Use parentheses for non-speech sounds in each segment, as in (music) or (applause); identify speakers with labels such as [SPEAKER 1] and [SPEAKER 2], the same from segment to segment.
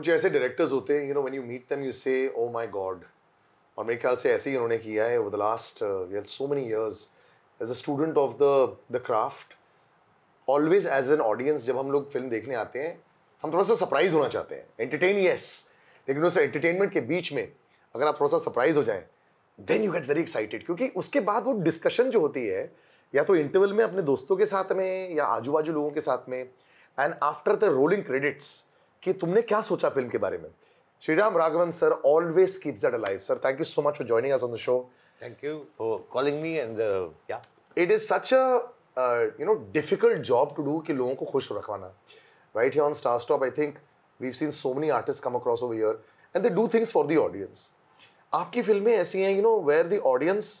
[SPEAKER 1] कुछ ऐसे डायरेक्टर्स होते हैं you know when you meet them you say oh my God और मेरे ख्याल से ऐसे ही उन्होंने किया है over the last we so many years as a student of the the craft always as an audience जब हम लोग फिल्म देखने आते हैं हम थोड़ा सा सरप्राइज होना चाहते हैं एंटरटेन यस लेकिन उस एंटरटेनमेंट के बीच में अगर आप थोड़ा सा सरप्राइज हो जाए then you get very excited क्योंकि उसके बाद वो डिस्कशन जो होती है या तो इंटरवल में अपने दोस्तों के साथ में या आजू बाजू लोगों के साथ में and after the rolling credits कि तुमने क्या सोचा फिल्म के बारे में Sriram Raghavan sir always keeps that alive sir thank you so much for joining us on the show thank you for calling me and yeah it is such a you know difficult job to do कि लोगों को खुश रखवाना right here on star stop I think we have seen so many artist come across over here and they do things for the audience आपकी फिल्में ऐसी हैं you know where the audience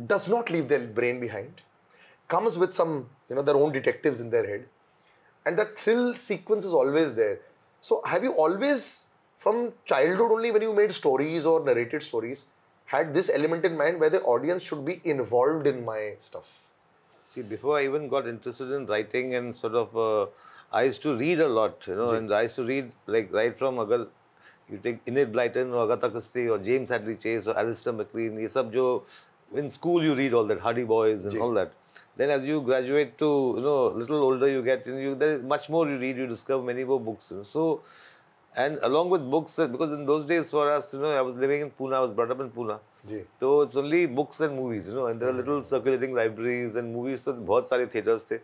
[SPEAKER 1] does not leave their brain behind comes with some you know their own detectives in their head and that thrill sequence is always there So have you always, from childhood only when you made stories or narrated stories, had this element in mind where the audience should be involved in my stuff?
[SPEAKER 2] See, before I even got interested in writing and sort of, uh, I used to read a lot, you know, and I used to read like right from Agar, you take Enid Blyton or Agatha Christie or James Hadley Chase or Alistair MacLean, ये सब jo in school you read all that Hardy Boys and all that. Then as you graduate to, you know, little older you get, you, there is much more you read, you discover many more books. You know. So, and along with books, because in those days for us, you know, I was living in Pune, I was brought up in Pune. So it's only books and movies, you know, and there are little circulating libraries and movies, so बहुत सारे theatres थे.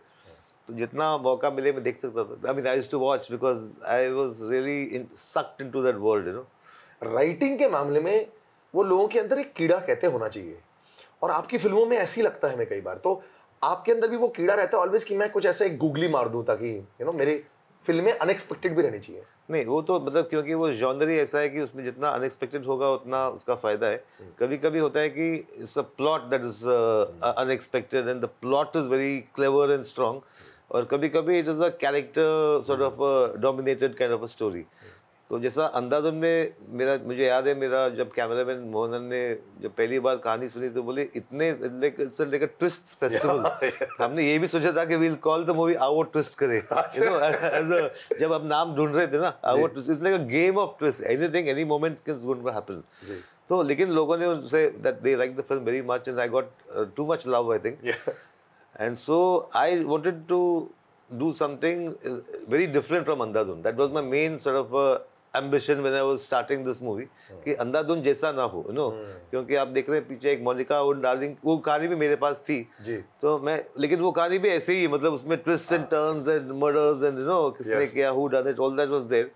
[SPEAKER 2] तो जितना मौका मिले मैं देख सकता था I mean I too watch
[SPEAKER 1] because I was really sucked into that world you know writing के मामले में वो लोगों के अंदर एक कीड़ा कहते होना चाहिए और आपकी फिल्मों में ऐसी लगता है मैं कई बार तो आपके अंदर भी वो कीड़ा रहता है ऑलवेज कि मैं कुछ ऐसे गूगली मार दूँ ताकि यू नो मेरी फिल्में अनएक्सपेक्टेड भी रहनी चाहिए
[SPEAKER 2] नहीं वो तो मतलब क्योंकि वो जॉनर ही ऐसा है कि उसमें जितना अनएक्सपेक्टेड होगा उतना उसका फ़ायदा है हम्म। कभी कभी होता है कि it's a plot that is unexpected and the plot is very clever and strong और कभी कभी it is a character sort of dominated kind of a story तो जैसा अंदाज में मेरा मुझे याद है मेरा जब कैमरा मैन मोहनन ने जब पहली बार कहानी सुनी तो बोले इतने लेकर लेकर ट्विस्ट फेस्टिवल (laughs) हमने ये भी सोचा था कि we'll call the movie Aao twist Kare जब हम नाम ढूंढ रहे थे ना Aao twist it's like a game of twist anything any moment can going to happen तो लेकिन लोगों ने उनसे that they like the film very much and I got too much love I think and so I wanted to do something very different from Andhadhun that was my main sort of uh, ambition मैंने वो starting this movie कि अंधाधुन जैसा ना हो you know hmm. क्योंकि आप देख रहे हैं पीछे एक मोनिका और डार्लिंग वो कहानी भी मेरे पास थी जी तो मैं लेकिन वो कहानी भी ऐसे ही मतलब उसमें twist and turns and murders and you know किसने किया who done it all that was there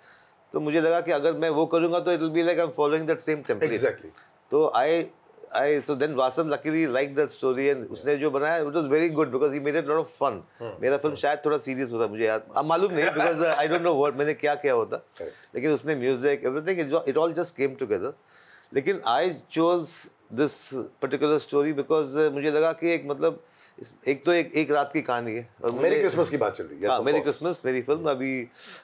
[SPEAKER 2] तो मुझे लगा कि अगर मैं वो करूंगा तो it will be like I am following that same template exactly तो I I so then Vasan luckily liked that story and yeah. उसने जो बनाया it was very good because he made it a lot of fun. Hmm. मेरा hmm. शायद थोड़ा serious होता मुझे याद अब मालूम नहीं because uh, I don't know what मैंने क्या क्या होता लेकिन उसमें music everything it it all just came together. लेकिन I chose this particular story because uh, मुझे लगा कि एक मतलब एक तो एक एक रात की कहानी है और मेरी क्रिसमस की बात चल रही है हाँ मेरी क्रिसमस मेरी फिल्म अभी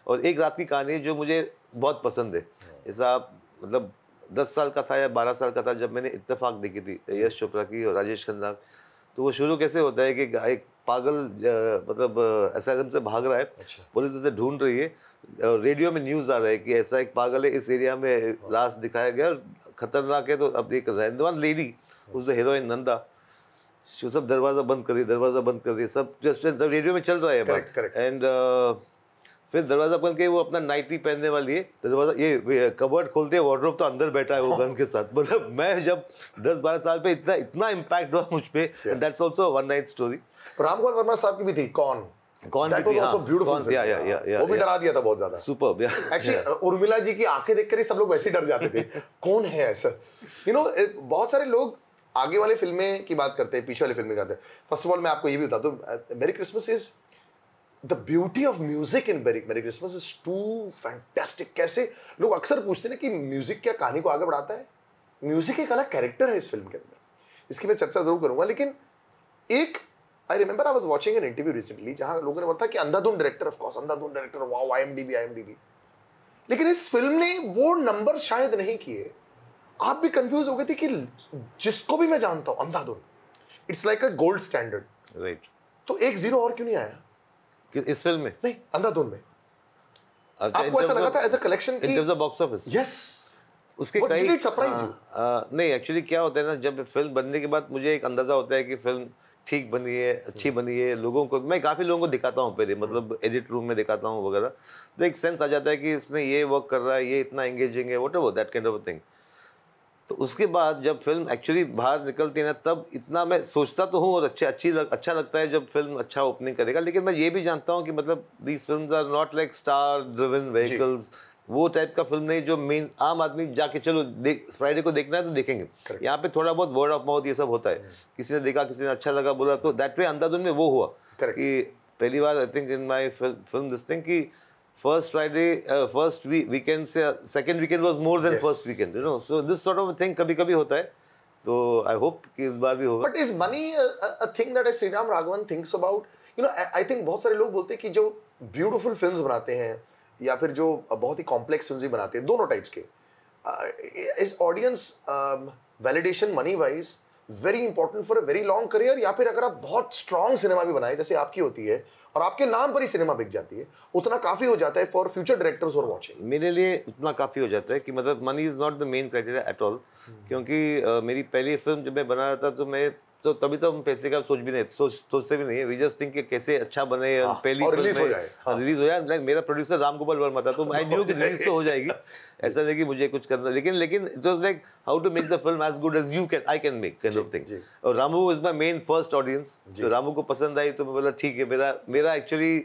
[SPEAKER 2] और एक रात की कहानी है जो मुझे बहुत पसंद है ऐसा मतलब दस साल का था या बारह साल का था जब मैंने इत्तेफाक देखी थी यश चोपड़ा की और राजेश खन्ना तो वो शुरू कैसे होता है कि एक पागल मतलब एसाइलम से भाग रहा है अच्छा। पुलिस उसे ढूंढ रही है और रेडियो में न्यूज़ आ रहा है कि ऐसा एक पागल है इस एरिया में लाश दिखाया गया और खतरनाक है तो अब एक रहनवान लेडी उस हीरोइन नंदा वो सब दरवाज़ा बंद कर रही है दरवाज़ा बंद कर रही है सब जस्ट सब रेडियो में चल रहा है एंड फिर दरवाज़ा खोल के वो अपना नाइटी पहनने वाली है तो दरवाज़ा ये कबर्ड खोलते हैं वार्ड्रोप तो अंदर बैठा है वो गन के साथ मतलब मैं जब 10 12 साल पे इतना इतना इम्पैक्ट हुआ मुझ पर that's also one night story
[SPEAKER 1] Ramgopal Varma साहब की भी थी कौन कौन हाँ। या, हाँ। या, या, वो भी डरा दिया था बहुत
[SPEAKER 2] ज्यादा एक्चुअली (laughs) uh,
[SPEAKER 1] उर्मिला जी की आंखें देखकर ही सब लोग वैसे ही डर जाते थे कौन है ऐसा यू नो बहुत सारे लोग आगे वाले फिल्में की बात करते हैं पीछे वाली फिल्में फर्स्ट ऑफ ऑल मैं आपको ये भी बता दूं merry Christmas is the beauty of music in बेरिक merry Christmas is to fantastic कैसे लोग अक्सर पूछते हैं कि म्यूजिक क्या कहानी को आगे बढ़ाता है म्यूजिक एक अलग कैरेक्टर है इस फिल्म के अंदर इसकी मैं चर्चा जरूर करूंगा लेकिन एक I remember I was watching an interview recently जहां लोगों ने बोला कि Andhadhun director of course Andhadhun director wow I M D B I M D B लेकिन इस फिल्म ने वो नंबर शायद नहीं किए आप भी कंफ्यूज हो गए थे कि जिसको भी मैं जानता हूं Andhadhun it's like a gold standard right तो एक जीरो और क्यों नहीं आया इस फिल्म में नहीं अंधाधुन में
[SPEAKER 2] आपको ऐसा लगा था as a collection in terms of box office yes उसके कई सरप्राइज हाँ, हाँ, नहीं एक्चुअली क्या होता है ना जब फिल्म बनने के बाद मुझे एक अंदाज़ा होता है कि फिल्म ठीक बनी है अच्छी hmm. बनी है लोगों को मैं काफ़ी लोगों को दिखाता हूँ पहले मतलब एडिट hmm. रूम में दिखाता हूँ वगैरह तो एक सेंस आ जाता है कि इसने ये वर्क कर रहा है ये इतना एंगेजिंग है whatever that kind of thing तो उसके बाद जब फिल्म एक्चुअली बाहर निकलती है ना तब इतना मैं सोचता तो हूँ और अच्छे अच्छी लग, अच्छा लगता है जब फिल्म अच्छा ओपनिंग करेगा लेकिन मैं ये भी जानता हूँ कि मतलब these film are not like star driven vehicles वो टाइप का फिल्म नहीं जो मेन आम आदमी जाके चलो देख फ्राइडे को देखना है तो देखेंगे यहाँ पे थोड़ा बहुत वर्ड ऑफ माउथ ये सब होता है हम्म। किसी ने देखा किसी ने अच्छा लगा बोला तो दैट वे अंधाधुन में वो हुआ कि पहली बार I think in my film this thing कि first Friday, uh, first week, weekend से second weekend was more than yes. first weekend, you know. So this sort of a thing कभी कभी होता है. तो आई होप कि इस बार भी होगा but
[SPEAKER 1] is money thing that Sriram Raghavan thinks about you know I think बहुत सारे लोग बोलते हैं कि जो ब्यूटीफुल फिल्म्स बनाते हैं या फिर जो बहुत ही कॉम्प्लेक्स फिल्म भी बनाते हैं दोनों टाइप्स के is audience validation money wise very important for a very long career या फिर अगर आप बहुत स्ट्रॉन्ग सिनेमा भी बनाए जैसे आपकी होती है और आपके नाम पर ही सिनेमा बिक जाती है उतना काफ़ी हो जाता है फॉर फ्यूचर डायरेक्टर्स और वॉचिंग
[SPEAKER 2] मेरे लिए उतना काफ़ी हो जाता है कि मतलब money is not the main criteria at all क्योंकि uh, मेरी पहली फिल्म जब मैं बना रहा था तो मैं तो तभी तो हम पैसे का सोच भी नहीं सोच सोचते भी नहीं वी जस्ट थिंक कैसे अच्छा बने हाँ, पहली और रिलीज हाँ, हाँ। हो जाए हाँ, रिलीज हो जाए लाइक मेरा प्रोड्यूसर राम गोपाल वर्मा था तो आई न्यू कि रिलीज तो हो जाएगी (laughs) ऐसा नहीं कि मुझे कुछ करना लेकिन लेकिन it was like how to make the film as good as you can I can make can of thing और Ramu is my main first audience Ramu को पसंद आई तो मतलब ठीक है मेरा मेरा actually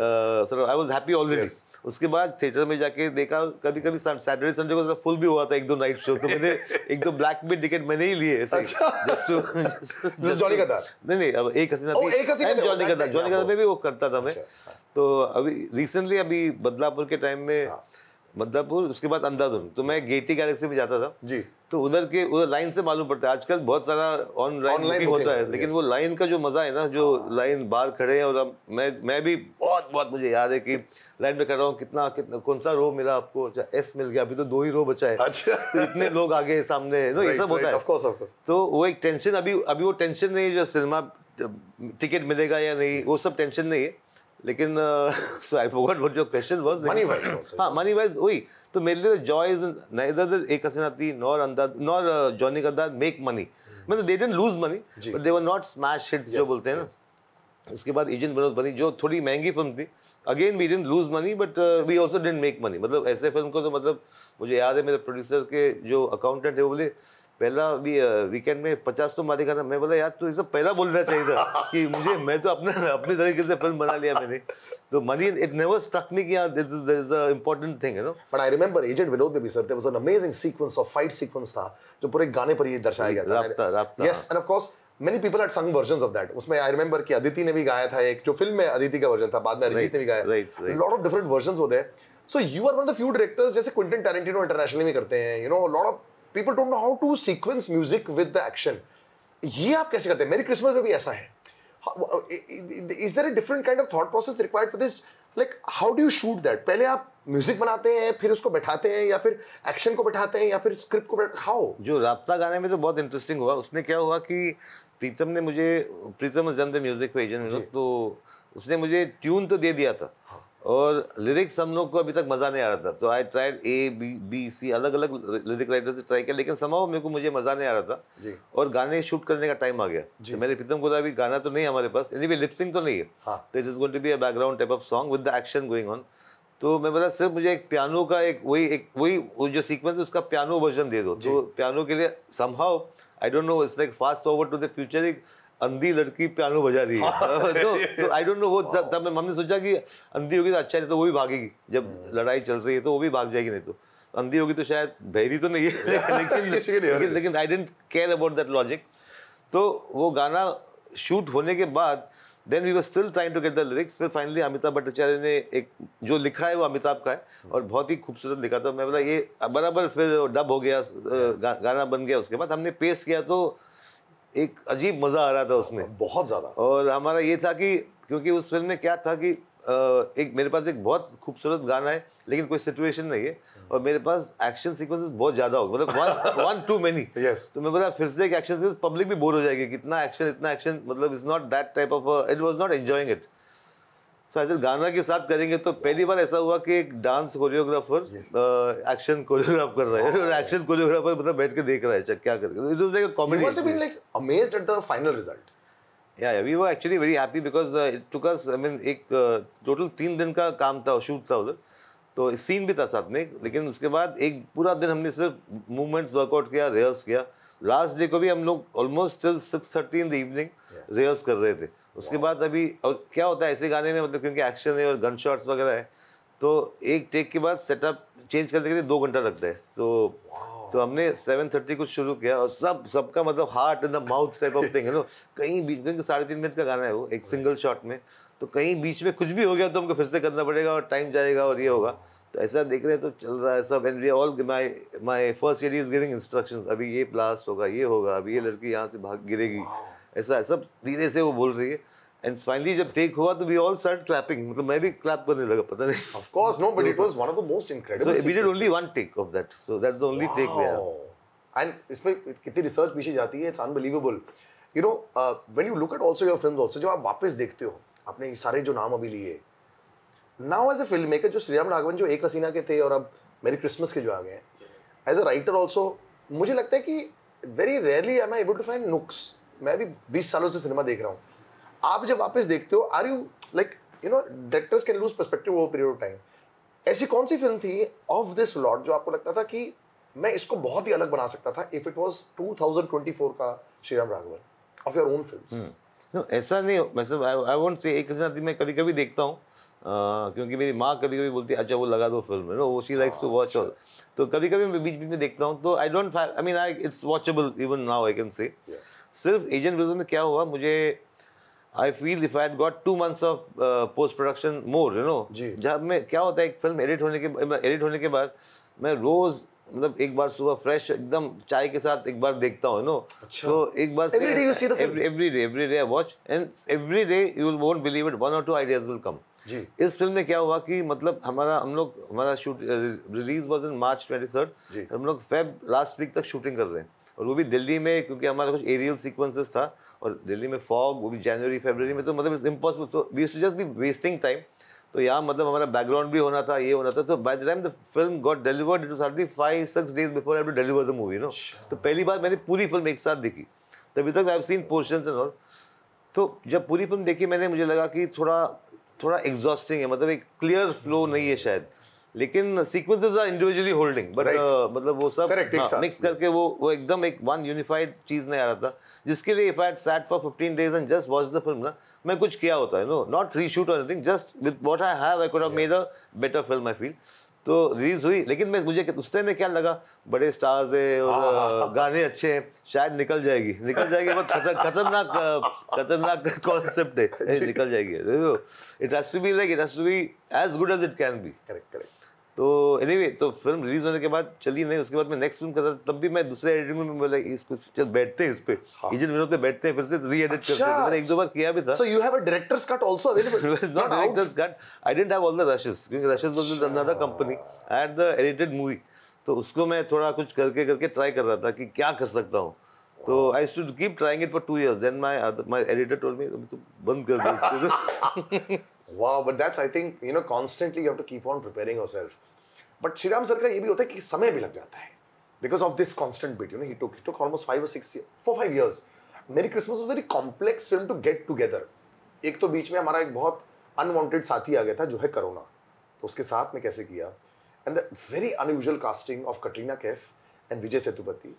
[SPEAKER 2] I was happy already उसके बाद थिएटर में जाके देखा कभी कभी सैटरडे संडे को थोड़ा फुल भी हुआ था एक दो नाइट शो तो मैंने (laughs) एक दो ब्लैक में टिकट मैंने ही लिए जॉनी का अच्छा। (laughs) नहीं नहीं अब एक हसीना जॉनी का था जॉनी का में भी वो करता था मैं अच्छा, हाँ। तो अभी रिसेंटली अभी बदलापुर के टाइम में हाँ। मद्दापुर मतलब उसके बाद अंधाधुन तो मैं गेटी गैलेक्सी में जाता था जी तो उधर के उधर लाइन से मालूम पड़ता है आजकल बहुत सारा ऑनलाइन बुकिंग होता है लेकिन वो लाइन का जो मज़ा है ना जो लाइन हाँ। बाहर खड़े हैं और अब मैं मैं भी बहुत बहुत मुझे याद है कि लाइन में खड़ा हूँ कितना कितना कौन सा रो मिला आपको अच्छा एस मिल गया अभी तो दो ही रो बचा है अच्छा तो इतने लोग आगे सामने है ये सब होता है तो वो एक टेंशन अभी अभी वो टेंशन नहीं है जो सिनेमा टिकट मिलेगा या नहीं वो सब टेंशन नहीं है लेकिन so I forgot what your question was money wise हां मनी वाइज वही तो मेरे लिए जॉय इज नेदर एक हसनाती नॉर अंदाज nor Johnny Gaddaar make money मतलब they didn't lose money but they were not smash hit जो बोलते हैं ना उसके बाद एजेंट विनोद बनी जो थोड़ी महंगी फिल्म थी again we didn't lose money but we also didn't make money मतलब ऐसे फिल्म को तो मतलब मुझे याद है मेरे प्रोड्यूसर के जो अकाउंटेंट है वो बोले पहला भी वीकेंड में पचास तो मारे गाना मैं बोला यार तू इसे पहला बोल चाहिए था कि मुझे मैं तो अपने अपने तरीके से फिल्म बना लिया मैंने तो money it never stuck me कि this is
[SPEAKER 1] is a important thing you know but I remember agent Vinod में sir there was an amazing sequence of fight sequence था जो पूरे गाने पर ये दर्शाया गया था Raabta yes and of course many people had sung versions of that उसमें आई रिमेंबर कि अदिति ने भी गाया था एक जो फिल्म में अदिति का वर्जन था बाद में अरिजीत ने भी गाया right lot of different versions होते हैं so you are one of the few directors जैसे क्विंटन टैरेंटिनो इंटरनेशनली में करते हैं you know lot of people don't know how to sequence music with the action ये आप कैसे करते हैं मेरी क्रिसमस में भी ऐसा है is there a different kind of thought process required for this like how do you shoot that पहले आप म्यूजिक बनाते हैं फिर उसको बैठाते हैं या फिर एक्शन को बैठाते हैं या फिर स्क्रिप्ट को हाउ
[SPEAKER 2] जो रबता गाने में तो बहुत इंटरेस्टिंग हुआ उसने क्या हुआ कि प्रीतम ने मुझे प्रीतम जन द म्यूजिक पे एजेंट तो उसने मुझे ट्यून तो दे दिया था और लिरिक्स हम लोग को अभी तक मज़ा नहीं आ रहा था तो I tried A B B C अलग अलग लिरिक राइटर से ट्राई किया लेकिन समाओ मेरे को मुझे मज़ा नहीं आ रहा था जी और गाने शूट करने का टाइम आ गया तो मेरे प्रीतम को अभी गाना तो नहीं हमारे पास यानी भी लिपसिंग तो नहीं है हाँ तो it is going to be a background type of song with the action going on तो मैं बोला सिर्फ मुझे एक पियानो का एक वही एक वही जो सीक्वेंस है उसका पियानो वर्जन दे दो तो पियानो के लिए somehow I don't know it's like fast over to the future एक अंधी लड़की पियानो बजा रही है (laughs) तो आई डोंट नो वो तब हमने सोचा कि अंधी होगी तो अच्छा नहीं तो वो भी भागेगी जब हम्म। लड़ाई चल रही है तो वो भी भाग जाएगी नहीं तो, तो अंधी होगी तो शायद बहरी तो नहीं है (laughs) लेकिन I didn't care about that logic तो वो गाना शूट होने के बाद then we were still trying to get the lyrics फिर फाइनली अमिताभ भट्टाचार्य ने एक जो लिखा है वो अमिताभ का है हम्म। और बहुत ही खूबसूरत लिखा था मैं बोला ये बराबर फिर डब हो गया गाना बन गया उसके बाद हमने पेश किया तो एक अजीब मज़ा आ रहा था उसमें बहुत ज़्यादा और हमारा ये था कि क्योंकि उस फिल्म में क्या था कि एक मेरे पास एक बहुत खूबसूरत गाना है लेकिन कोई सिचुएशन नहीं है और मेरे पास एक्शन सीक्वेंसेस बहुत ज़्यादा हो मतलब one one too many yes तो मैं बोला फिर से एक एक्शन पब्लिक भी बोर हो जाएगी कितना एक्शन इतना एक्शन मतलब is not that type of it was not enjoying it so ऐसे गाना के साथ करेंगे तो पहली बार ऐसा हुआ कि एक डांस कोरियोग्राफर एक्शन कोरियोग्राफ कर रहा है और एक्शन कोरियोग्राफर मतलब बैठ के देख रहा है क्या करके it was like a comedy must been like amazed at the final result yeah we were actually very happy because it took us I mean एक टोटल तीन दिन का काम था शूट था उधर तो सीन भी था साथ में लेकिन उसके बाद एक पूरा दिन हमने सिर्फ मूवमेंट्स वर्कआउट किया रिहर्स किया लास्ट डे को भी हम लोग almost till six thirty in the evening rehearse कर रहे थे उसके बाद अभी और क्या होता है ऐसे गाने में मतलब क्योंकि एक्शन है और गन शॉट्स वगैरह है तो एक टेक के बाद सेटअप चेंज करने के लिए दो घंटा लगता है तो तो हमने सेवन थर्टी को शुरू किया और सब सबका मतलब heart in the mouth type of thing है ना कहीं बीच में साढ़े तीन मिनट का गाना है वो एक सिंगल शॉट में तो कहीं बीच में कुछ भी हो गया तो हमको फिर से करना पड़ेगा और टाइम जाएगा और ये होगा तो ऐसा देख रहे हैं तो चल रहा है सब and we all my my first AD is giving instruction अभी ये ब्लास्ट होगा ये होगा अभी ये लड़की यहाँ से भाग गिरेगी ऐसा सब धीरे से वो बोल रही है एंड फाइनली जब टेक हुआ तो वी ऑल स्टार्ट क्लैपिंग मतलब मैं भी क्लैप करने लगा पता नहीं of
[SPEAKER 1] course no but it was one of the most incredible so we did only one take of that so that's the only take we have and इसमें कितनी research पीछे जाती है it's unbelievable you know when you look at also your films also जब आप वापस देखते हो आपने ये सारे जो नाम अभी लिए now as a film maker जो श्रीराम राघवन जो एक हसीना के थे और अब मेरी क्रिसमस के जो आ गए एज अ राइटर ऑल्सो मुझे लगता है कि very rarely I am able to find नुक्स मैं भी बीस सालों से सिनेमा देख रहा हूँ आप जब वापस देखते हो are you like you know directors can lose perspective over period of time ऐसी कौन सी फिल्म थी ऑफ दिस लॉट जो आपको लगता था कि मैं इसको बहुत ही अलग बना सकता था इफ इट वाज 2024 का Sriram Raghavan of your own film
[SPEAKER 2] ऐसा नहीं मतलब आई वोंट से एक ऐसा मैं कभी कभी देखता हूँ क्योंकि मेरी माँ कभी कभी बोलती है अच्छा वो लगा दो फिल्म नो वो she likes to watch all तो कभी कभी मैं बीच बीच में देखता हूँ तो I don't I mean I it's watchable even now I can say सिर्फ एजेंट विजन में क्या हुआ मुझे I feel if I got two months of post production more you know जब मैं क्या होता है एक फिल्म एडिट होने के एडिट होने के बाद मैं रोज़ मतलब एक बार सुबह फ्रेश एकदम चाय के साथ एक बार देखता हूँ नो अच्छा। तो एक बार every day you see the every day every day watch and every day you won't believe it one और टू आइडियाज विल कम जी इस फिल्म में क्या हुआ कि मतलब हमारा हम लोग हमारा shoot release was in March twenty third हम लोग फेब लास्ट वीक तक शूटिंग कर रहे हैं और वो भी दिल्ली में क्योंकि हमारा कुछ एरियल सीक्वेंसेस था और दिल्ली में फॉग वो भी जनवरी फेबररी में तो मतलब it's impossible so we to just be wasting time तो यहाँ मतलब हमारा बैकग्राउंड भी होना था ये होना था तो by the time the film got delivered it already five six days before I to deliver the movie no तो पहली बार मैंने पूरी फिल्म एक साथ देखी तभी तक I seen portion and all तो जब पूरी फिल्म देखी मैंने मुझे लगा कि थोड़ा थोड़ा एग्जॉस्टिंग है मतलब एक क्लियर फ्लो नहीं है शायद लेकिन sequences are individually holding but मतलब वो सब मिक्स हाँ, करके वो वो एकदम एक वन यूनिफाइड चीज नहीं आ रहा था जिसके लिए if I sat for 15 days and just watch the film ना मैं कुछ किया होता है नो नॉट रीशूट और anything just with what I have I could have made a better film I feel तो रिलीज हुई लेकिन मैं मुझे उस टाइम में क्या लगा बड़े स्टार्स है और हाँ, हाँ, uh, गाने अच्छे हैं शायद निकल जाएगी निकल जाएगी बहुत (laughs) खतरनाक uh, खतरनाक कॉन्सेप्ट है (laughs) निकल जाएगी it has to be like it has to be as good as it can be correct correct तो एनी anyway, तो फिल्म रिलीज होने के बाद चली नहीं उसके बाद मैं नेक्स्ट फिल्म कर रहा था तब भी मैं दूसरे एडिटिंग में बोला इसको चल बैठते हैं इस पे हाँ. इजन विनोद पे बैठते हैं फिर से री एडिट करते हैं अच्छा। मैंने एक दो बार किया भी था so you have a directors cut also available not directors cut I didn't have all the rushes क्योंकि rushes was with another company at the edited movie तो उसको मैं थोड़ा कुछ करके करके ट्राई कर रहा था कि क्या कर सकता हूँ तो I to keep trying it for two years then my my editor told me तुम
[SPEAKER 1] बंद कर दो (laughs) (laughs) वाह but that's I think you know constantly you have to keep on preparing yourself but Sriram sir का ये भी होता है कि समय भी लग जाता है because of this constant beat you know he took took almost five six four five years Merry Christmas was very complex film to get together एक तो बीच में हमारा एक बहुत अनवांटेड साथी आ गया था जो है करोना तो उसके साथ में कैसे किया and the very unusual casting of Katrina Kaif and Vijay Sethupathi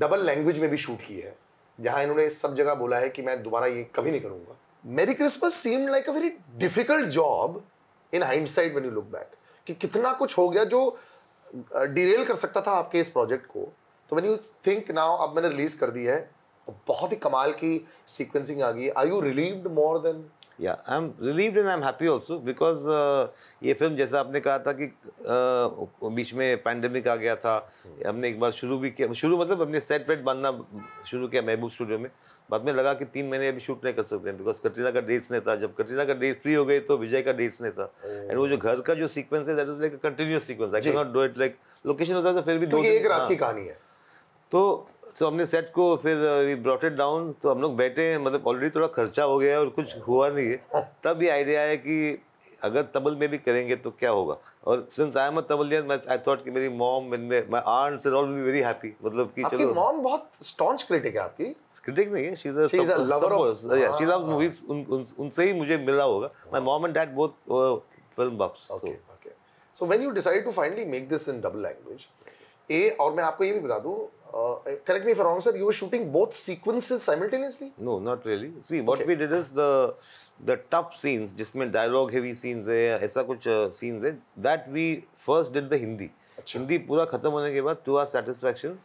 [SPEAKER 1] double language में भी शूट की है जहाँ इन्होंने सब जगह बोला है कि मैं दोबारा ये कभी नहीं करूँगा Merry Christmas seem like a very difficult job in hindsight when you look back कि कितना कुछ हो गया जो डिरेल कर सकता था आपके इस प्रोजेक्ट को तो वैन यू थिंक नाउ अब मैंने रिलीज कर दी है तो बहुत ही कमाल की सीक्वेंसिंग आ गई I you relieved more than
[SPEAKER 2] yeah I am relieved and I am happy also because ये फिल्म जैसा आपने कहा था कि uh, बीच में पैंडमिक आ गया था हमने एक बार शुरू भी किया शुरू मतलब हमने सेट वेट बांधना शुरू किया महबूब स्टूडियो में बाद में लगा कि तीन महीने अभी शूट नहीं कर सकते हैं बिकॉज कटरीना का डेट्स नहीं था जब कटरीना का डेट फ्री हो गई तो विजय का डेट्स नहीं था एंड वो जो घर का जो सीक्वेंस है that is like continuous sequence I can not do it like location होता है तो फिर भी दो एक रात की हाँ। कहानी है तो सो so, हमने सेट को फिर वी ब्रॉट इट डाउन तो हम लोग बैठे हैं मतलब ऑलरेडी थोड़ा खर्चा हो गया है और कुछ हुआ नहीं है (laughs) तब ये आइडिया है कि अगर तबल में भी करेंगे तो क्या होगा और since I am a Tamilian I thought कि मेरी mom and my aunts are all very happy मतलब कि चलो आपकी मॉम
[SPEAKER 1] बहुत स्टॉन्च क्रिटिक है आपकी क्रिटिक नहीं है she is a she is a lover of yeah she loves movies उनसे ही मुझे मिला होगा my mom and dad both film buffs okay okay so when you decided to finally make this in double language ए और मैं आपको ये भी बता दूं correct me for wrong sir you were shooting both sequences simultaneously
[SPEAKER 2] no not really see what we did is the the tough scenes जिसमें dialogue heavy scenes है ऐसा कुछ सीन्स है that we first did the Hindi Hindi पूरा खत्म होने के बाद to our satisfaction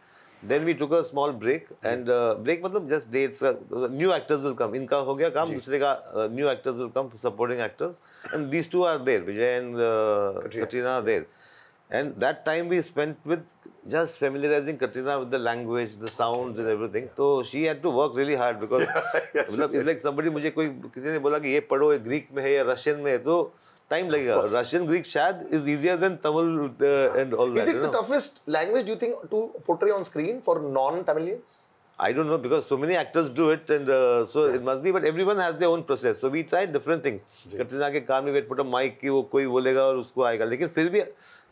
[SPEAKER 2] then we took a small break and break मतलब just dates new actors will come इनका हो गया काम दूसरे का new actors will come supporting actors and these two are there Vijay and Katrina there and that time we spend with just familiarizing Katrina with the language, the sounds and everything. So she had to work really hard because मतलब it's like somebody मुझे कोई किसी ने बोला कि ये पढ़ो ये ग्रीक में है या रशियन में है तो टाइम लगेगा रशियन ग्रीक शायद is easier than Tamil and all that is it the
[SPEAKER 1] toughest language do you think to portray on screen for non Tamilians
[SPEAKER 2] I don't know because so many actors do it, and uh, so yeah. it must be. But everyone has their own process. So we tried different things. Yeah. Katrina के कान में wait put a mic कि वो कोई बोलेगा और उसको आएगा. लेकिन फिर भी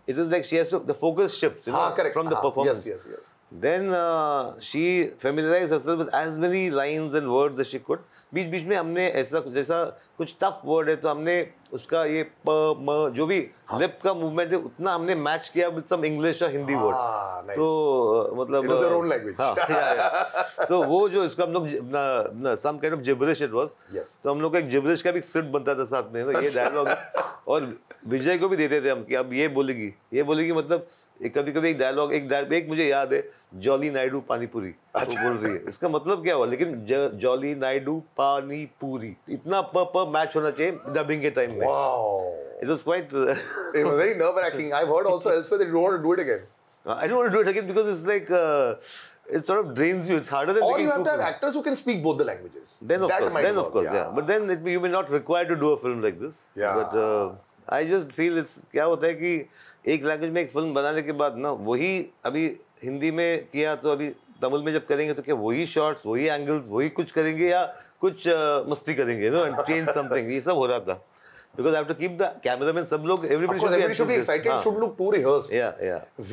[SPEAKER 2] it was like she has to the focus shifts you ah, know, ah, correct. from the ah, performance. Yes, yes, yes. Then uh, she familiarized herself with as many lines and words as she could. बीच बीच में हमने ऐसा जैसा कुछ tough word है तो हमने उसका ये प म जो भी लिप का मूवमेंट है उतना हमने मैच किया विद सम इंग्लिश और हिंदी वर्ड तो मतलब ओन लैंग्वेज तो वो जो इसका हम लोग some kind of gibberish it was तो हम लोग का एक जिब्रिश का भी सिट बनता था साथ में ये डायलॉग और विजय को भी देते थे हम कि अब ये बोलेगी ये बोलेगी मतलब एक कभी कभी एक डायलॉग एक डायलॉग एक मुझे याद है जॉली नायडू पानीपुरी अच्छा। बोल रही है इसका मतलब क्या हुआ लेकिन जॉली नायडू पानीपुरी इतना प प मैच होना चाहिए डबिंग के टाइम में it was quite it was very nerve racking
[SPEAKER 1] I heard also elsewhere that you want do it again I don't want to do it again because it's like uh, it sort of drains you. It's harder than. Or you have to have actors who can speak both the languages. Then of that course, then work. of course, yeah. yeah. But then
[SPEAKER 2] it, you may not require to do a film like this. Yeah. But uh, I just feel it's क्या होता है कि एक language में एक film बनाने के बाद ना वही अभी हिंदी में किया तो अभी तमिल में जब करेंगे तो क्या वही शॉट्स वही एंगल्स वही कुछ करेंगे या कुछ मस्ती करेंगे नो एंड चेंज समथिंग ये सब हो रहा था because have to keep the cameraman सब लोग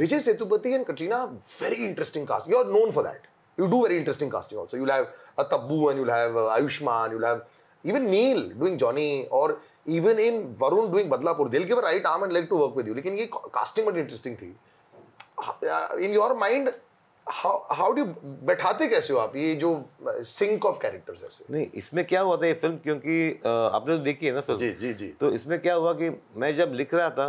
[SPEAKER 1] Vijay Sethupathi and Katrina very interesting cast you are known for that you do very interesting casting also you have a Tabu and you have Ayushmann you have even Neil doing Johnny और even in Varun doing Badlapur दिल के बार right arm and leg to work with you लेकिन ये casting बड़ी interesting थी in your mind how do बैठाते कैसे हो आप ये जो सिंक ऑफ कैरेक्टर्स ऐसे
[SPEAKER 2] नहीं इसमें क्या हुआ था ये फिल्म क्योंकि uh, आपने तो देखी है ना फिल्म जी जी जी तो इसमें क्या हुआ कि मैं जब लिख रहा था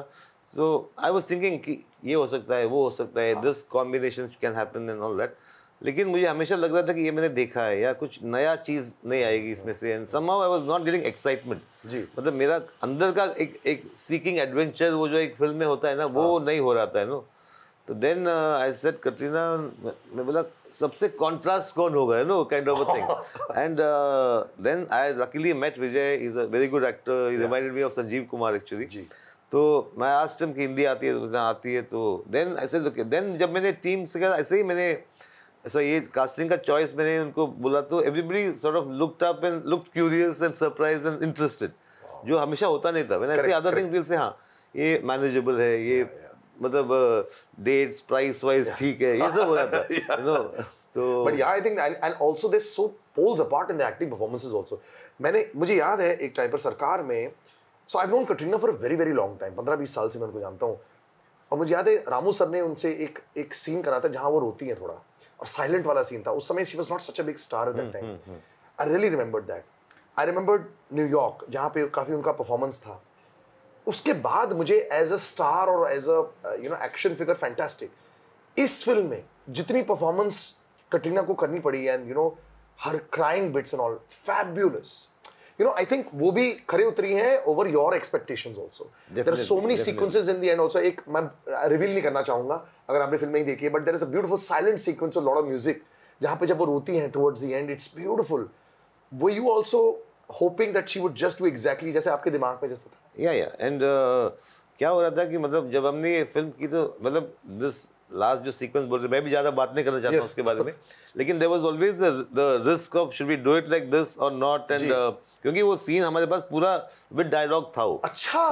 [SPEAKER 2] तो आई वॉज थिंकिंग कि ये हो सकता है वो हो सकता है this combination can happen and all that लेकिन मुझे हमेशा लग रहा था कि ये मैंने देखा है या कुछ नया चीज़ नहीं आएगी इसमें से and somehow I was not getting excitement जी मतलब मेरा अंदर का एक एक सीकिंग एडवेंचर वो जो एक फिल्म में होता है ना वो हाँ. नहीं हो रहा था नो तो देन आई सेट कटरीना मैं बोला सबसे कॉन्ट्रास्ट कौन होगा no kind of a thing and then I luckily met Vijay is a very good actor is reminded me of Sanjeev Kumar actually तो मैं आज टाइम की हिंदी आती है तो आती है तो देन ऐसे देन जब मैंने टीम से कहा ऐसे ही मैंने ऐसा ये कास्टिंग का चॉइस मैंने उनको बोला तो everybody sort of look up and look curious and surprise and interested जो हमेशा होता नहीं था मैंने ऐसे अदर थिंग्स दिल से हाँ ये मैनेजेबल है ये
[SPEAKER 1] मतलब डेट्स प्राइस वाइज ठीक है ये सब हो रहा था नो (laughs) तो but yeah I think and also this so poles apart in the acting performances also मैंने मुझे याद है एक टाइम पर सरकार में so I known Katrina for a very very long time पंद्रह बीस साल से मैं उनको जानता हूँ और मुझे याद है रामू सर ने उनसे एक एक सीन करा था जहाँ वो रोती हैं थोड़ा और साइलेंट वाला सीन था उस समय she was not such a big star that time I really remembered that I remembered New York जहाँ पे काफ़ी उनका परफॉर्मेंस था उसके बाद मुझे एज अ स्टार और as a you know action figure fantastic इस फिल्म में जितनी परफॉर्मेंस कटरीना को करनी पड़ी एंड यू नो हर crying bits and all fabulous you know I think वो भी खरे उतरी हैं over your expectations also there are so many sequences in the and also एक मैं रिवील नहीं करना चाहूंगा अगर आपने फिल्म नहीं देखी है but there is a beautiful silent sequence of lot of music जहाँ पे जब वो रोती हैं towards the end it's beautiful वो you also hoping that she would just do exactly जैसे आपके दिमाग में जैसा
[SPEAKER 2] था या या एंड क्या हो रहा था कि मतलब जब हमने ये फिल्म की तो मतलब दिस लास्ट जो सीक्वेंस बोल रहे मैं भी ज़्यादा बात नहीं करना चाहता yes. उसके बारे में लेकिन there was always the risk of should be do it like this और नॉट एंड क्योंकि वो सीन हमारे पास पूरा विद डायलॉग था वो अच्छा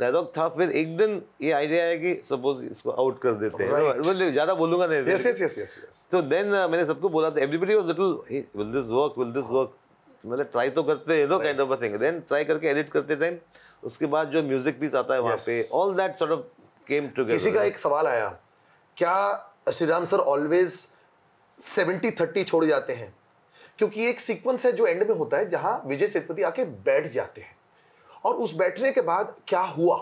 [SPEAKER 2] डायलॉग हाँ, था फिर एक दिन ये आइडिया आया कि सपोज इसको आउट कर देते हैं right. ज़्यादा बोलूंगा नहीं यस यस
[SPEAKER 1] यस यस
[SPEAKER 2] तो देन uh, मैंने सबको बोला था everybody was little will this work will this work मतलब ट्राई तो करते हैं no kind of a thing then try करके एडिट करते टाइम उसके बाद जो म्यूजिक पीस आता है वहां पे all that sort of came together किसी का एक
[SPEAKER 1] सवाल आया क्या Sriram sir always seventy thirty छोड़ जाते हैं क्योंकि एक सीक्वेंस है जो एंड में होता है जहां विजय सेतुपति आके बैठ जाते हैं और उस बैठने के बाद क्या हुआ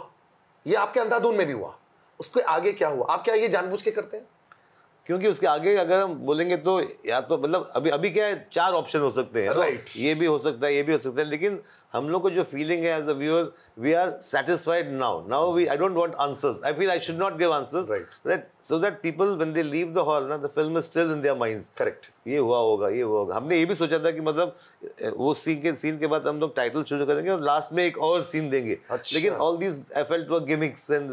[SPEAKER 1] ये आपके अंधाधुन में भी हुआ उसके आगे क्या हुआ आप क्या ये जानबूझ के करते हैं क्योंकि उसके आगे अगर हम बोलेंगे
[SPEAKER 2] तो या तो मतलब अभी अभी क्या है चार ऑप्शन हो सकते हैं राइट right. ये भी हो सकता है ये भी हो सकता है लेकिन हम लोग को जो फीलिंग है as a viewer we are satisfied now now we I don't want answers I feel I should not give answers that so that people when they leave the hall ना the film is still in their minds correct ये हुआ होगा ये हुआ होगा हमने ये भी सोचा था कि मतलब वो सीन के सीन के बाद हम लोग टाइटल शुरू करेंगे और लास्ट में एक और सीन देंगे अच्छा. लेकिन all these felt were gimmicks and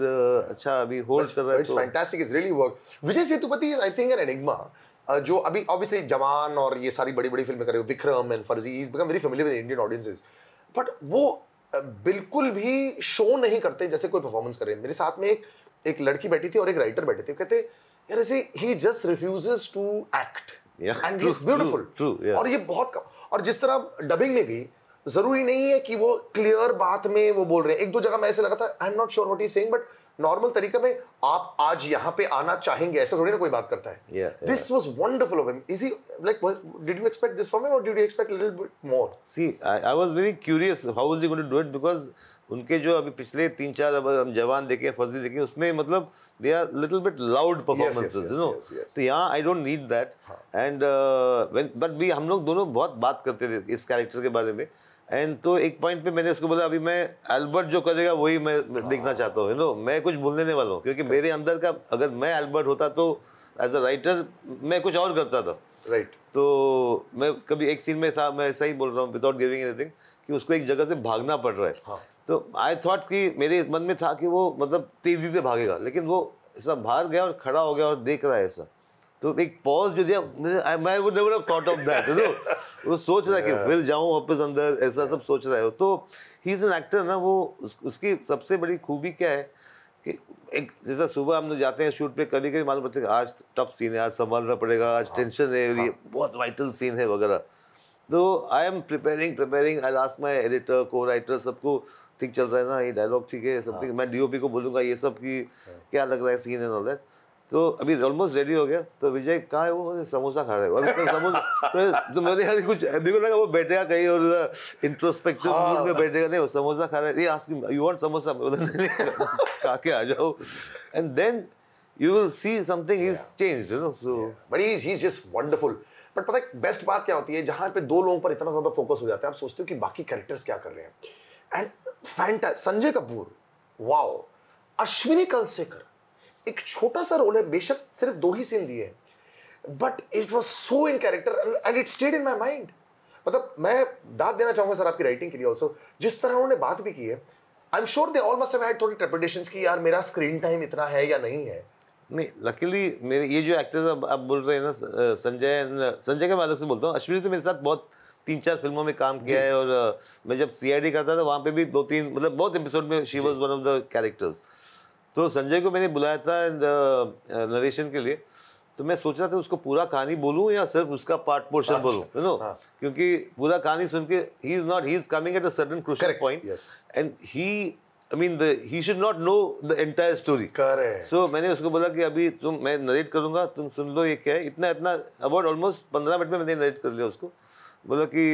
[SPEAKER 2] अच्छा
[SPEAKER 1] अभी होल्ड कर रहा है it's fantastic it's really work Vijay Sethupathi is I think an enigma जो अभी ऑब्वियसली जवान और ये सारी बड़ी बड़ी फिल्में कर रहे हो Vikram and Farzi is become very familiar with Indian audiences but वो बिल्कुल भी शो नहीं करते जैसे कोई परफॉर्मेंस कर हैं मेरे साथ में एक एक लड़की बैठी थी और एक राइटर बैठे थे कहते यार ऐसे ही just refuses to act and is beautiful और ये बहुत कम और जिस तरह डबिंग में भी जरूरी नहीं है कि वो क्लियर बात में वो बोल रहे हैं एक दो जगह मैं ऐसे लगा था I am not sure what is saying but normal तरीके में आप आज यहाँ पे आना चाहेंगे ऐसा थोड़ी ना कोई बात करता है this was wonderful of him is he like did you expect this from him और did you expect little bit
[SPEAKER 2] more see I was very curious how is he going to do it because उनके जो अभी पिछले तीन चार अब हम जवान देखे फर्जी देखे उसमें मतलब they are little bit loud performances you know तो यहाँ I don't need that and but भी हम लोग दोनों बहुत बात करते थे इस कैरेक्टर के बारे में एंड तो एक पॉइंट पे मैंने उसको बोला अभी मैं अल्बर्ट जो करेगा वही मैं देखना चाहता हूँ यू नो मैं कुछ भूलने वाला हूँ क्योंकि मेरे अंदर का अगर मैं अल्बर्ट होता तो एज अ राइटर मैं कुछ और करता था राइट right. तो मैं कभी एक सीन में था मैं सही बोल रहा हूँ विदाउट गिविंग एनीथिंग कि उसको एक जगह से भागना पड़ रहा है हाँ. तो आई थॉट कि मेरे मन में था कि वो मतलब तेज़ी से भागेगा लेकिन वो ऐसा भाग गया और खड़ा हो गया और देख रहा है ऐसा तो एक पॉज जो दिया वो thought of that you know वो सोच रहा है कि विल जाऊँ वापस अंदर ऐसा सब सोच रहा है तो ही इज़ एन एक्टर ना वो उस, उसकी सबसे बड़ी खूबी क्या है कि एक जैसा सुबह हम लोग जाते हैं शूट पे कभी कभी मालूम पड़ता है आज टफ सीन है आज संभालना पड़ेगा आज टेंशन हाँ। है ये हाँ। बहुत वाइटल सीन है वगैरह तो I am preparing preparing I last my editor को राइटर सबको ठीक चल रहा है ना ये डायलॉग ठीक है समथिंग हाँ। मैं डीओपी को बोलूँगा ये सब कि क्या लग रहा है सीन एंड ऑल दैट तो अभी ऑलमोस्ट रेडी हो गया तो विजय कहाँ है वो समोसा खा रहे हो अभी समोसा तो, तो मेरे यहाँ कुछ अभी को लगा वो बैठेगा कहीं और इंट्रोस्पेक्टिव हाँ। में बैठेगा नहीं वो समोसा खा रहे ये यू वांट समोसा खा के आ जाओ
[SPEAKER 1] and then you will see something is change no so but he is just wonderful but पता है बेस्ट बात क्या होती है जहाँ पे दो लोगों पर इतना ज़्यादा फोकस हो जाता है आप सोचते हो कि बाकी कैरेक्टर्स क्या कर रहे हैं एंड फैंटा संजय कपूर वाओ अश्विनी कल से कर एक छोटा सा रोल है बेशक सिर्फ दो ही सीन दिए but it was so in character and it stayed in my mind मतलब मैं दाद देना चाहूंगा सर आपकी राइटिंग के लिए ऑल्सो जिस तरह उन्होंने बात भी की है I am sure they all must have थोड़ी ट्रेपिटेशन की यार मेरा स्क्रीन टाइम इतना है या नहीं है
[SPEAKER 2] नहीं लकीली मेरे ये जो एक्टर्स अब आप बोल रहे हैं ना संजय संजय के माध्यम से बोलता हूँ अश्विनी तो मेरे साथ बहुत तीन चार फिल्मों में काम किया है और मैं जब सी करता था वहाँ पे भी दो तीन मतलब बहुत एपिसोड में she was one of the characters तो संजय को मैंने बुलाया था नरेशन के लिए तो मैं सोच रहा था उसको पूरा कहानी बोलूँ या सिर्फ उसका पार्ट पोर्शन बोलूँ यू नो क्योंकि पूरा कहानी सुन के ही is not he is coming at a certain crucial point and he I mean the he should not know the entire story so मैंने उसको बोला कि अभी तुम मैं नरेट करूंगा तुम सुन लो ये क्या है इतना इतना अबाउट ऑलमोस्ट पंद्रह मिनट में मैंने नरेट कर लिया उसको बोला कि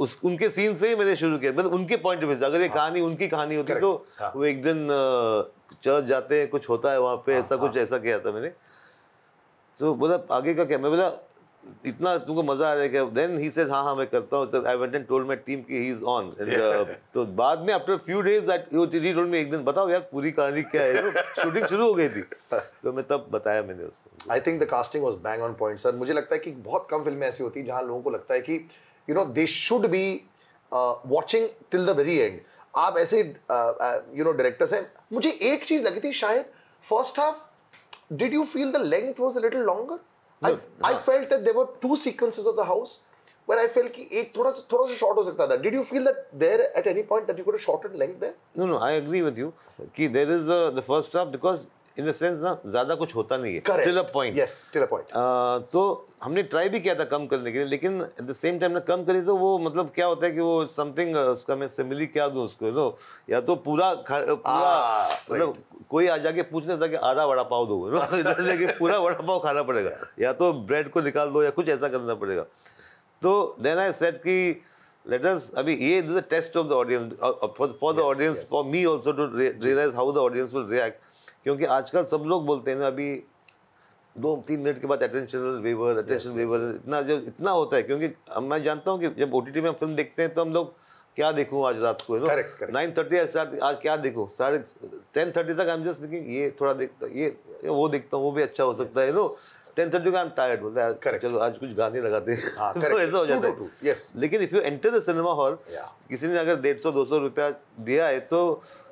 [SPEAKER 2] उस उनके सीन से ही मैंने शुरू किया मतलब उनके पॉइंट ऑफ व्यू से अगर ये हाँ। कहानी उनकी कहानी होती तो हाँ। वो एक दिन चर्च जाते हैं कुछ होता है वहाँ पे हाँ, ऐसा कुछ ऐसा किया था मैंने तो बोला आगे का क्या मैं बोला इतना तुमको मजा आ रहा है कि देन ही सेड हाँ हाँ मैं करता हूँ I went and told my team की ही इज ऑन तो बाद में after few days that told एक दिन बताओ यार पूरी कहानी क्या है शूटिंग तो शुरू
[SPEAKER 1] हो गई थी (laughs) तो मैं तब बताया मैंने उसको I think the casting was bang on point sir मुझे लगता है कि बहुत कम फिल्में ऐसी होती हैं जहाँ लोगों को लगता है कि you know they should be uh, watching till the very end aap uh, uh, you know director hain mujhe ek cheez lagi thi shayad first half did you feel the length was a little longer i felt that there were two sequences of the house where i felt ki ek thoda sa thoda sa short ho sakta did you feel that there at any point that you could have shortened length there
[SPEAKER 2] no no i agree with you ki there is the first half because in the sense ना ज़्यादा कुछ होता नहीं है till a point yes till a point तो हमने try भी किया था कम करने के लिए लेकिन एट द सेम टाइम ना कम करी तो वो मतलब क्या होता है कि वो समथिंग उसका मैं सिमिली क्या दूं उसको नो या तो पूरा पूरा ah, मतलब कोई आ जाके पूछ नहीं कि आधा वड़ा पाव दो इधर अच्छा। (laughs) जाके पूरा वड़ा पाव खाना पड़ेगा या तो ब्रेड को निकाल दो या कुछ ऐसा करना पड़ेगा तो देन आई सेट कि लेट अस अभी ये yeah, a test of the audience for the audience for me yes, to realise how the audience will react क्योंकि आजकल सब लोग बोलते हैं ना अभी दो तीन मिनट के बाद अटेंशन वेवर अटेंशन वेवर इतना जो इतना होता है क्योंकि मैं जानता हूँ कि जब ओ में फिल्म देखते हैं तो हम लोग क्या देखूँ आज रात को नाइन थर्टी स्टार्ट आज क्या देखूँ साढ़े टेन थर्टी तक आई एम जस्ट थिंकिंग ये थोड़ा देखता ये वो देखता हूँ वो भी अच्छा हो सकता है नो टेन थर्टी का टायर्ड बोलता है करेक्ट चलो आज कुछ गाने लगाते हैं तो (laughs) ऐसा हो जाता है यस लेकिन if you enter the cinema hall किसी ने अगर डेढ़ सौ दो सौ रुपया दिया है तो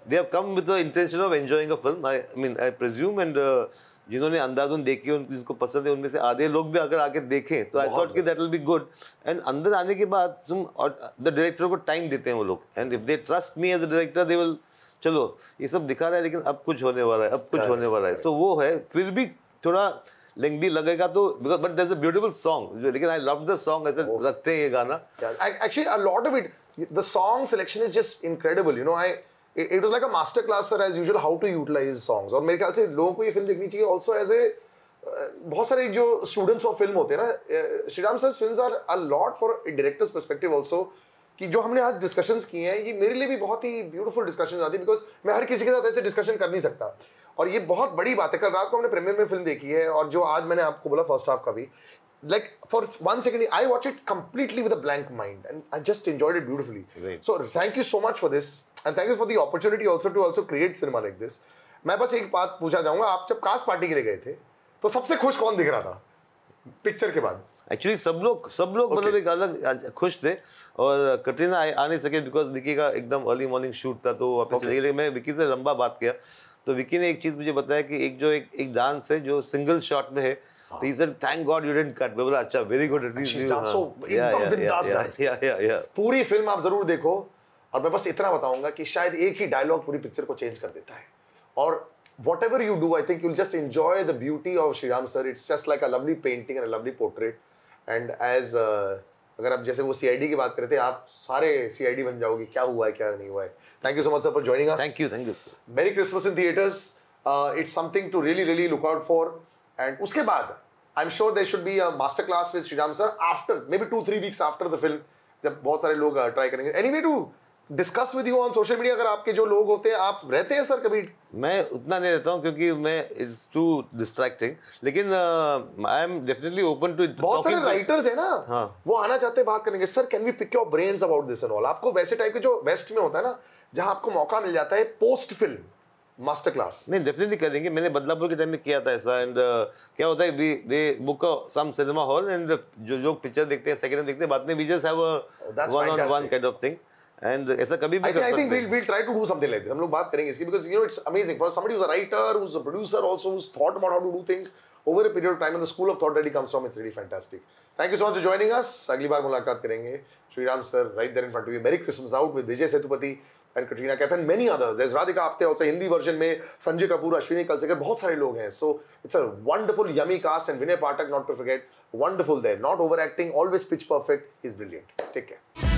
[SPEAKER 2] they have come with the intention of enjoying a film i, I mean i presume and uh, जिन्होंने अंदाजुन देखी उनको जिनको पसंद है उनमें से आधे लोग भी अगर आके देखें तो आई थॉट कि that will be good and अंदर आने के बाद तुम और द डायरेक्टर को टाइम देते हैं वो लोग and if they trust me as a director they will चलो ये सब दिखा रहा है लेकिन अब कुछ होने वाला है अब कुछ हाँ, होने वाला है सो हाँ। so, वो है फिर भी थोड़ा लेंदी लगेगा तो बिकॉज बट दस अ ब्यूटिफुल
[SPEAKER 1] सॉन्ग लेकिन आई लव द सॉन्ग ऐसे रखते हैं ये गाना actually a lot of it the song selection is just incredible you know I it was like a master class sir as usual how to utilise songs और मेरे ख्याल से लोगों को ये फिल्म देखनी चाहिए ऑल्सो एज ए बहुत सारे जो स्टूडेंट्स ऑफ फिल्म होते हैं ना Sriram sir film are a lot for directors perspective also कि जो हमने आज डिस्कशंस किए हैं ये मेरे लिए भी बहुत ही ब्यूटीफुल डिस्कशन आती है बिकॉज मैं हर किसी के साथ ऐसे डिस्कशन कर नहीं सकता और ये बहुत बड़ी बात है कल रात को हमने प्रीमियर में फिल्म देखी है और जो आज मैंने आपको बोला फर्स्ट हाफ का भी like for one second I watch it completely with mind and I just i it enjoyed it beautifully right. so thank you so and thank you for the opportunity also to also create cinema like this मैं बस एक बात पूछा जाऊंगा आप जब cast party के लिए गए थे तो सबसे खुश कौन दिख रहा था पिक्चर के बाद
[SPEAKER 2] एक्चुअली सब लोग सब लोग मतलब okay. मतलब एक अलग खुश थे और uh, कटरीना आ नहीं सके बिकॉज विकी का एकदम अर्ली मॉर्निंग शूट था तो वापस okay. चले गए मैं विकी से लंबा बात किया तो विकी ने एक चीज़ मुझे बताया कि एक जो एक एक डांस है जो सिंगल शॉट में है तो thank God you didn't cut बोला अच्छा वेरी गुड हाँ.
[SPEAKER 1] पूरी फिल्म आप जरूर देखो और मैं बस इतना बताऊंगा कि शायद एक ही डायलॉग पूरी पिक्चर को चेंज कर देता है और whatever you do I think you just enjoy the beauty of Sriram sir it's just like a lovely painting and a lovely portrait and as अगर आप जैसे वो सी आई डी की बात करते हैं आप सारे सी आई डी बन जाओगे क्या हुआ है क्या नहीं हुआ है thank you so much sir for joining thank you thank you merry Christmas in theatres it's something to really really look out for and उसके बाद I am sure there should be a master class with Sriram sir after maybe two three weeks after the film जब बहुत सारे लोग try uh, करेंगे anyway to discuss with you on social media अगर आपके जो लोग होते हैं आप रहते हैं सर कभी मैं उतना नहीं रहता हूं
[SPEAKER 2] क्योंकि मैं इट्स टू डिस्ट्रैक्टिंग लेकिन I am definitely open to बहुत सारे राइटर्स हैं ना हाँ.
[SPEAKER 1] वो आना चाहते हैं बात करेंगे sir can we pick your brains about this and all आपको वैसे टाइप के जो वेस्ट में होता है ना जहां आपको मौका मिल जाता है पोस्ट फिल्म मास्टर क्लास
[SPEAKER 2] नहीं डेफिनेटली करेंगे मैंने बदलापुर के टाइम में किया था ऐसा एंड uh, क्या होता है we they book some cinema hall and जो जो पिक्चर देखते हैं सेकंड देखते हैं बाद में we just have one on one kind of thing and ऐसा कभी भी I, I think we'll,
[SPEAKER 1] we'll try to do something like this. हम लोग बात करेंगे इसकी because you know it's amazing for somebody who's a writer, who's a producer, also who's thought about how to do things over a period of time and the school of thought that he comes from. It's really fantastic. Thank you so much for joining us. अगली बार मुलाकात करेंगे Sriram sir right there in front of you. Merry Christmas out with Vijay Sethupathi and Katrina Kaif and many others. There's Radhika Apte also Hindi version में संजय कपूर अश्विनी कलसेकर बहुत सारे लोग हैं. So it's a wonderful yummy cast and Vinay Patak not to forget. Wonderful there. Not overacting, always pitch perfect. He's brilliant. Take care.